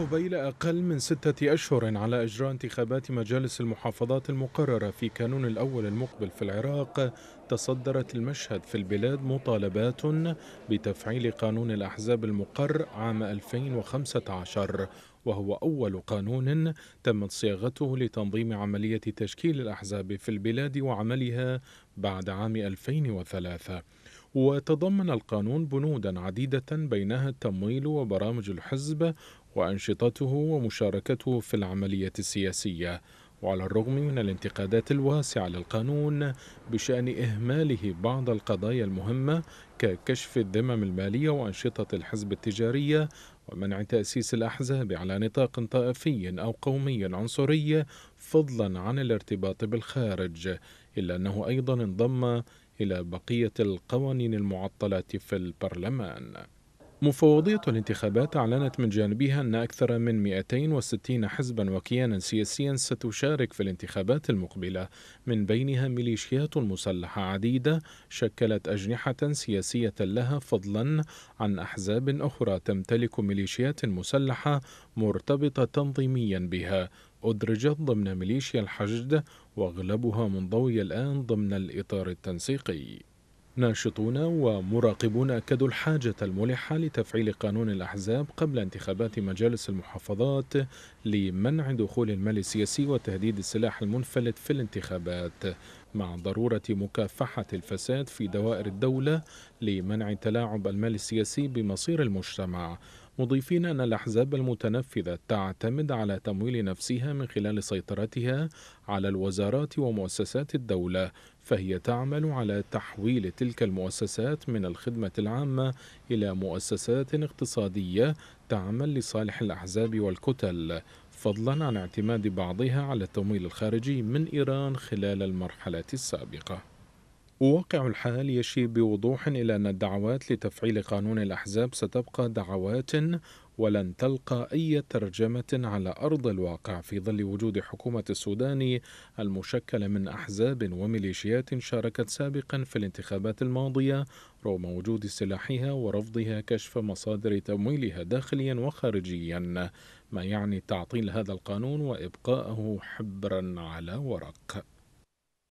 قبيل أقل من ستة أشهر على إجراء انتخابات مجالس المحافظات المقررة في كانون الأول المقبل في العراق تصدرت المشهد في البلاد مطالبات بتفعيل قانون الأحزاب المقر عام 2015 وهو أول قانون تمت صياغته لتنظيم عملية تشكيل الأحزاب في البلاد وعملها بعد عام 2003 وتضمن القانون بنودا عديدة بينها التمويل وبرامج الحزب وأنشطته ومشاركته في العملية السياسية وعلى الرغم من الانتقادات الواسعة للقانون بشأن إهماله بعض القضايا المهمة ككشف الذمم المالية وأنشطة الحزب التجارية ومنع تأسيس الأحزاب على نطاق طائفي أو قومي عنصري فضلا عن الارتباط بالخارج إلا أنه أيضا انضم إلى بقية القوانين المعطلة في البرلمان مفوضية الانتخابات أعلنت من جانبها أن أكثر من 260 حزبا وكيانا سياسيا ستشارك في الانتخابات المقبلة من بينها ميليشيات مسلحة عديدة شكلت أجنحة سياسية لها فضلا عن أحزاب أخرى تمتلك ميليشيات مسلحة مرتبطة تنظيميا بها أدرجت ضمن ميليشيا الحشد وأغلبها منضوية الآن ضمن الإطار التنسيقي ناشطون ومراقبون أكدوا الحاجة الملحة لتفعيل قانون الأحزاب قبل انتخابات مجالس المحافظات لمنع دخول المال السياسي وتهديد السلاح المنفلت في الانتخابات مع ضرورة مكافحة الفساد في دوائر الدولة لمنع تلاعب المال السياسي بمصير المجتمع مضيفين أن الأحزاب المتنفذة تعتمد على تمويل نفسها من خلال سيطرتها على الوزارات ومؤسسات الدولة فهي تعمل على تحويل تلك المؤسسات من الخدمة العامة إلى مؤسسات اقتصادية تعمل لصالح الأحزاب والكتل فضلا عن اعتماد بعضها على التمويل الخارجي من إيران خلال المرحلة السابقة وواقع الحال يشير بوضوح إلى أن الدعوات لتفعيل قانون الأحزاب ستبقى دعوات ولن تلقى أي ترجمة على أرض الواقع في ظل وجود حكومة السودان المشكلة من أحزاب وميليشيات شاركت سابقا في الانتخابات الماضية رغم وجود سلاحها ورفضها كشف مصادر تمويلها داخليا وخارجيا ما يعني تعطيل هذا القانون وإبقاءه حبرا على ورق